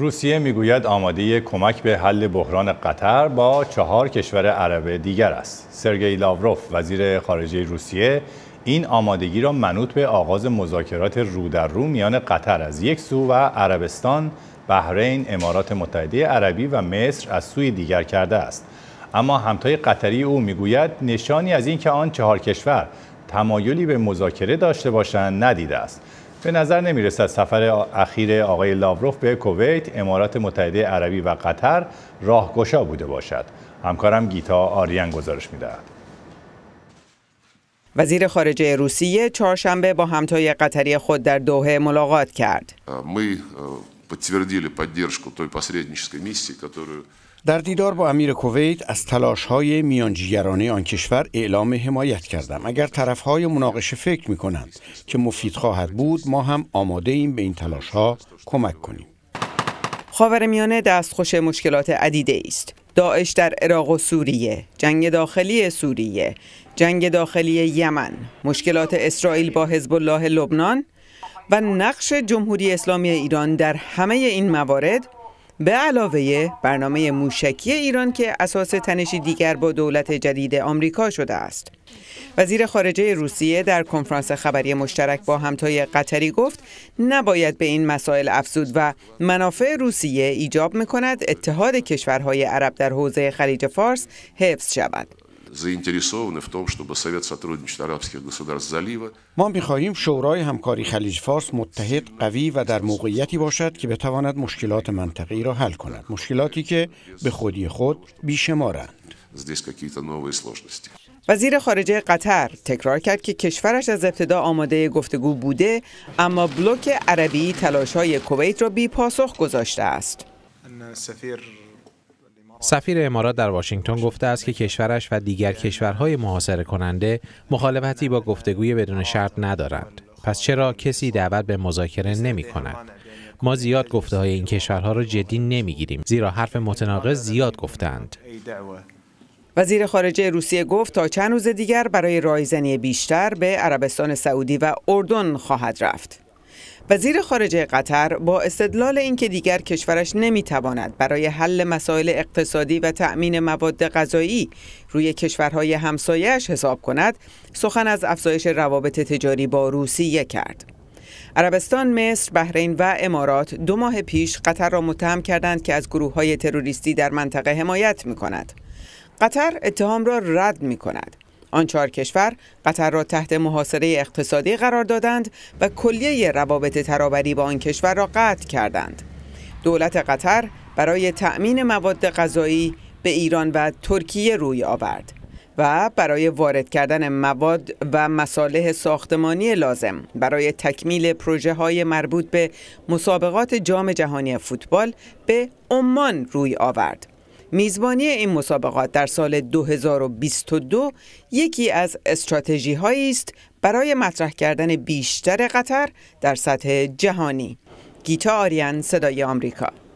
روسیه میگوید آماده کمک به حل بحران قطر با چهار کشور عرب دیگر است. سرگئی لاوروف وزیر خارجه روسیه این آمادگی را منوط به آغاز مذاکرات رو رو میان قطر از یک سو و عربستان، بحرین، امارات متحده عربی و مصر از سوی دیگر کرده است. اما همتای قطری او میگوید نشانی از اینکه آن چهار کشور تمایلی به مذاکره داشته باشند ندیده است. به نظر نمی رسد سفر اخیر آقای لاوروف به کویت، امارات متحده عربی و قطر راهگشا بوده باشد. همکارم گیتا آریان گزارش می دهد. وزیر خارجه روسیه چهارشنبه با همتای قطری خود در دوحه ملاقات کرد. در دیدار با امیر کویت از تلاش های میانجیگرانه آن کشور اعلام حمایت کردم اگر طرف های مناقشه فکر می کنند که مفید خواهد بود ما هم آماده ایم به این تلاش ها کمک کنیم میانه دستخوش مشکلات عدیده است داعش در عراق و سوریه، جنگ داخلی سوریه، جنگ داخلی یمن، مشکلات اسرائیل با حزب الله لبنان و نقش جمهوری اسلامی ایران در همه این موارد به علاوه برنامه موشکی ایران که اساس تنشی دیگر با دولت جدید آمریکا شده است. وزیر خارجه روسیه در کنفرانس خبری مشترک با همتای قطری گفت نباید به این مسائل افزود و منافع روسیه ایجاب میکند اتحاد کشورهای عرب در حوزه خلیج فارس حفظ شود. ما میخواهیم شورای همکاری خلیج فارس متحد قوی و در موقعیتی باشد که بتواند مشکلات منطقی را حل کند مشکلاتی که به خودی خود بیشمارند وزیر خارجه قطر تکرار کرد که کشورش از ابتدا آماده گفتگو بوده اما بلوک عربی تلاش های کویت را بی پاسخ گذاشته است سفیر امارات در واشنگتن گفته است که کشورش و دیگر کشورهای محاصره کننده مخالفتی با گفتگوی بدون شرط ندارند. پس چرا کسی دعوت به مذاکره نمی کند؟ ما زیاد گفته های این کشورها را جدی نمیگیریم زیرا حرف متناقض زیاد گفتند. وزیر خارجه روسیه گفت تا چند روز دیگر برای رایزنی بیشتر به عربستان سعودی و اردن خواهد رفت. وزیر خارجه قطر با استدلال اینکه دیگر کشورش نمیتواند برای حل مسائل اقتصادی و تأمین مواد غذایی روی کشورهای همسایهش حساب کند سخن از افزایش روابط تجاری با روسیه کرد عربستان، مصر، بحرین و امارات دو ماه پیش قطر را متهم کردند که از گروه های تروریستی در منطقه حمایت می قطر اتهام را رد می کند. آن چهار کشور قطر را تحت محاصره اقتصادی قرار دادند و کلیه روابط ترابری با آن کشور را قطع کردند. دولت قطر برای تأمین مواد غذایی به ایران و ترکیه روی آورد و برای وارد کردن مواد و مصالح ساختمانی لازم برای تکمیل پروژه های مربوط به مسابقات جام جهانی فوتبال به عمان روی آورد. میزبانی این مسابقات در سال 2022 یکی از استراتژی است برای مطرح کردن بیشتر قطر در سطح جهانی. گیتا صدای آمریکا